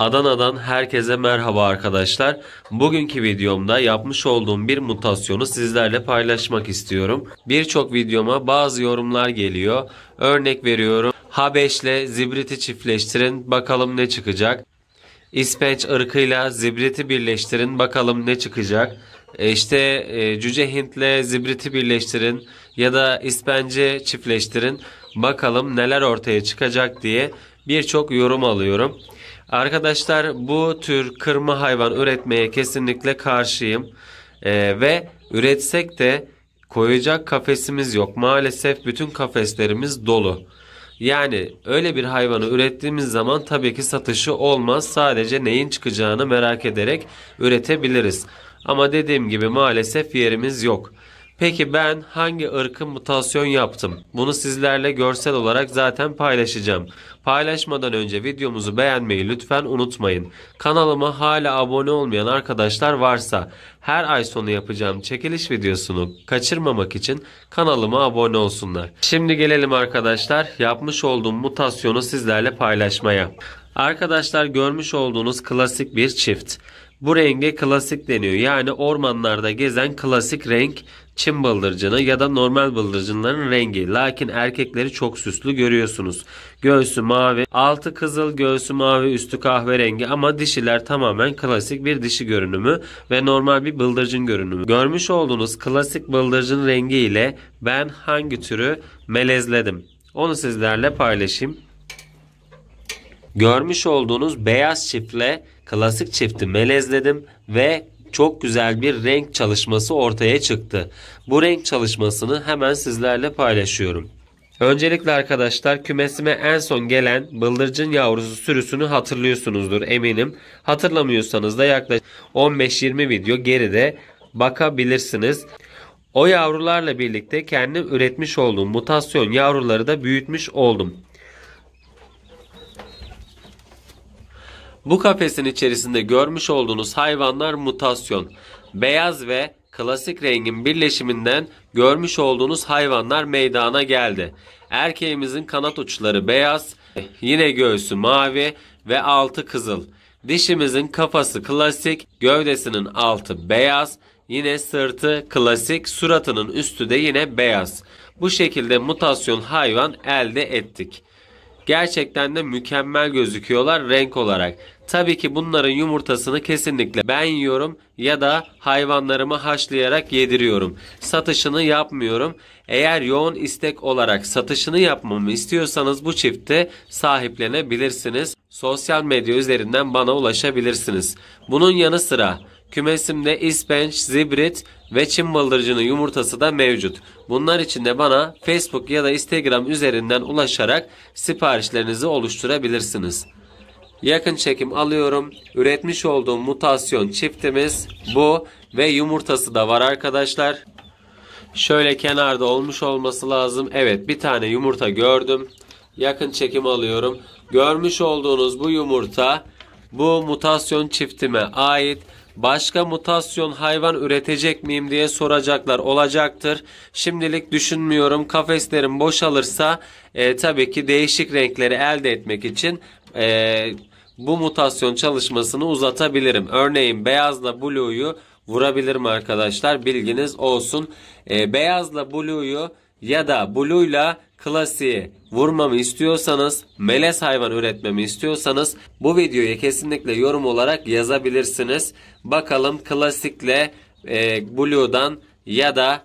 Adana'dan herkese merhaba arkadaşlar. Bugünkü videomda yapmış olduğum bir mutasyonu sizlerle paylaşmak istiyorum. Birçok videoma bazı yorumlar geliyor. Örnek veriyorum. H5 ile zibriti çiftleştirin bakalım ne çıkacak. İspenç ırkıyla zibriti birleştirin bakalım ne çıkacak. E, işte e, Cüce Hint'le zibriti birleştirin ya da ispenci çiftleştirin. Bakalım neler ortaya çıkacak diye birçok yorum alıyorum. Arkadaşlar bu tür kırma hayvan üretmeye kesinlikle karşıyım. Ee, ve üretsek de koyacak kafesimiz yok. Maalesef bütün kafeslerimiz dolu. Yani öyle bir hayvanı ürettiğimiz zaman tabii ki satışı olmaz. Sadece neyin çıkacağını merak ederek üretebiliriz. Ama dediğim gibi maalesef yerimiz yok. Peki ben hangi ırkın mutasyon yaptım? Bunu sizlerle görsel olarak zaten paylaşacağım. Paylaşmadan önce videomuzu beğenmeyi lütfen unutmayın. Kanalıma hala abone olmayan arkadaşlar varsa her ay sonu yapacağım çekiliş videosunu kaçırmamak için kanalıma abone olsunlar. Şimdi gelelim arkadaşlar yapmış olduğum mutasyonu sizlerle paylaşmaya. Arkadaşlar görmüş olduğunuz klasik bir çift. Bu renge klasik deniyor. Yani ormanlarda gezen klasik renk Çin bıldırcını ya da normal bıldırcınların rengi. Lakin erkekleri çok süslü görüyorsunuz. Göğsü mavi, altı kızıl, göğsü mavi, üstü kahverengi ama dişiler tamamen klasik bir dişi görünümü ve normal bir bıldırcın görünümü. Görmüş olduğunuz klasik bıldırcın rengi ile ben hangi türü melezledim? Onu sizlerle paylaşayım. Görmüş olduğunuz beyaz çiftle klasik çifti melezledim ve çok güzel bir renk çalışması ortaya çıktı. Bu renk çalışmasını hemen sizlerle paylaşıyorum. Öncelikle arkadaşlar kümesime en son gelen bıldırcın yavrusu sürüsünü hatırlıyorsunuzdur eminim. Hatırlamıyorsanız da yaklaşık 15-20 video geride bakabilirsiniz. O yavrularla birlikte kendim üretmiş olduğum mutasyon yavruları da büyütmüş oldum. Bu kafesin içerisinde görmüş olduğunuz hayvanlar mutasyon. Beyaz ve klasik rengin birleşiminden görmüş olduğunuz hayvanlar meydana geldi. Erkeğimizin kanat uçları beyaz, yine göğsü mavi ve altı kızıl. Dişimizin kafası klasik, gövdesinin altı beyaz, yine sırtı klasik, suratının üstü de yine beyaz. Bu şekilde mutasyon hayvan elde ettik. Gerçekten de mükemmel gözüküyorlar renk olarak. Tabii ki bunların yumurtasını kesinlikle ben yiyorum ya da hayvanlarımı haşlayarak yediriyorum. Satışını yapmıyorum. Eğer yoğun istek olarak satışını yapmamı istiyorsanız bu çifte sahiplenebilirsiniz. Sosyal medya üzerinden bana ulaşabilirsiniz. Bunun yanı sıra Kümesimde ispenç, zibrit ve çim bıldırcının yumurtası da mevcut. Bunlar için de bana Facebook ya da Instagram üzerinden ulaşarak siparişlerinizi oluşturabilirsiniz. Yakın çekim alıyorum. Üretmiş olduğum mutasyon çiftimiz bu ve yumurtası da var arkadaşlar. Şöyle kenarda olmuş olması lazım. Evet bir tane yumurta gördüm. Yakın çekim alıyorum. Görmüş olduğunuz bu yumurta bu mutasyon çiftime ait başka mutasyon hayvan üretecek miyim diye soracaklar olacaktır. Şimdilik düşünmüyorum kafeslerim boşalırsa e, tabii ki değişik renkleri elde etmek için e, bu mutasyon çalışmasını uzatabilirim. Örneğin beyazla blue'yu vurabilirim arkadaşlar bilginiz olsun. E, beyazla blue'yu ya da blue'la klasiği vurmamı istiyorsanız, melez hayvan üretmemi istiyorsanız bu videoya kesinlikle yorum olarak yazabilirsiniz. Bakalım klasikle e, Blue'dan ya da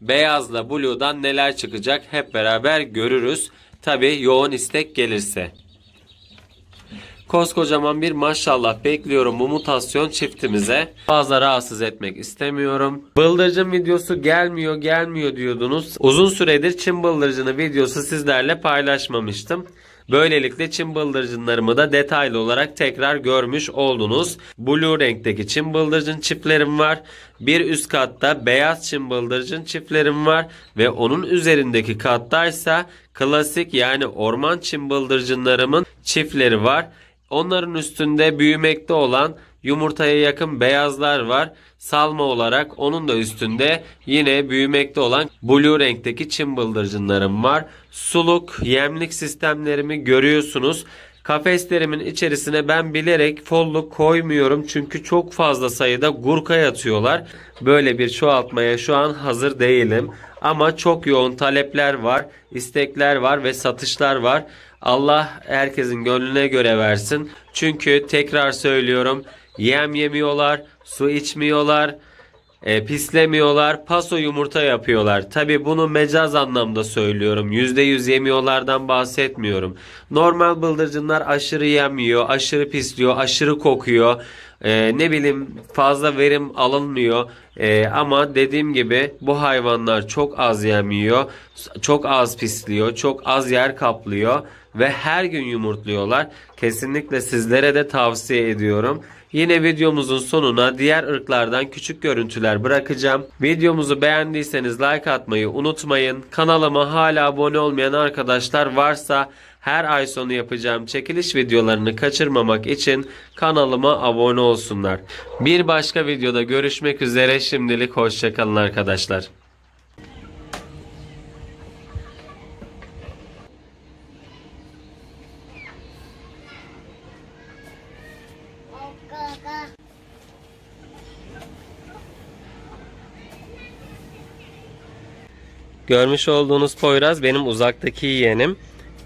beyazla Blue'dan neler çıkacak hep beraber görürüz. Tabi yoğun istek gelirse. Koskocaman bir maşallah bekliyorum bu mutasyon çiftimize. Fazla rahatsız etmek istemiyorum. Bıldırcın videosu gelmiyor gelmiyor diyordunuz. Uzun süredir Çin bıldırcını videosu sizlerle paylaşmamıştım. Böylelikle çim bıldırcınlarımı da detaylı olarak tekrar görmüş oldunuz. Blue renkteki çim bıldırcın çiftlerim var. Bir üst katta beyaz çim bıldırcın çiftlerim var. Ve onun üzerindeki katta ise klasik yani orman çim bıldırcınlarımın çiftleri var. Onların üstünde büyümekte olan yumurtaya yakın beyazlar var. Salma olarak onun da üstünde yine büyümekte olan blue renkteki çim bıldırcınlarım var. Suluk, yemlik sistemlerimi görüyorsunuz. Kafeslerimin içerisine ben bilerek folluk koymuyorum çünkü çok fazla sayıda gurka yatıyorlar. Böyle bir çoğaltmaya şu an hazır değilim. Ama çok yoğun talepler var, istekler var ve satışlar var. Allah herkesin gönlüne göre versin. Çünkü tekrar söylüyorum yem yemiyorlar, su içmiyorlar, e, pislemiyorlar, paso yumurta yapıyorlar. Tabi bunu mecaz anlamda söylüyorum. yüzde yüz yemiyorlardan bahsetmiyorum. Normal bıldırcınlar aşırı yemiyor, aşırı pisliyor, aşırı kokuyor. E, ne bileyim fazla verim alınmıyor. E, ama dediğim gibi bu hayvanlar çok az yemiyor, çok az pisliyor, çok az yer kaplıyor ve her gün yumurtluyorlar. Kesinlikle sizlere de tavsiye ediyorum. Yine videomuzun sonuna diğer ırklardan küçük görüntüler bırakacağım. Videomuzu beğendiyseniz like atmayı unutmayın. Kanalıma hala abone olmayan arkadaşlar varsa her ay sonu yapacağım çekiliş videolarını kaçırmamak için kanalıma abone olsunlar. Bir başka videoda görüşmek üzere şimdilik hoşçakalın arkadaşlar. Görmüş olduğunuz Poyraz benim uzaktaki yeğenim.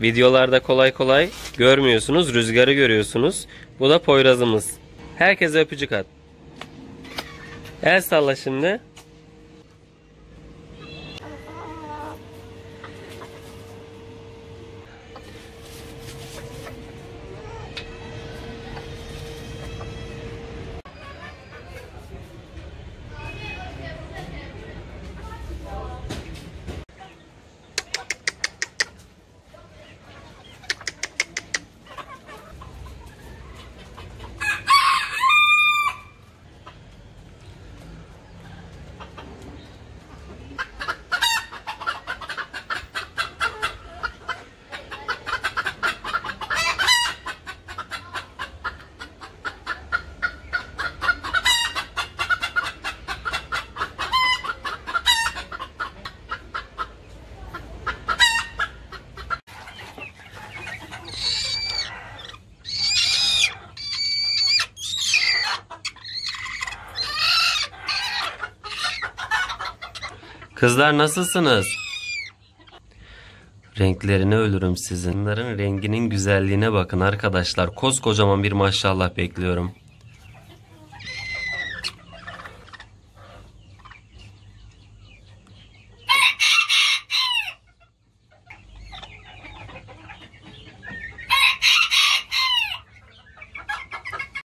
Videolarda kolay kolay görmüyorsunuz, rüzgarı görüyorsunuz. Bu da Poyraz'ımız. Herkese öpücük at. El salla şimdi. Kızlar nasılsınız? Renklerini ölürüm sizin. Bunların renginin güzelliğine bakın arkadaşlar. Koskocaman bir maşallah bekliyorum.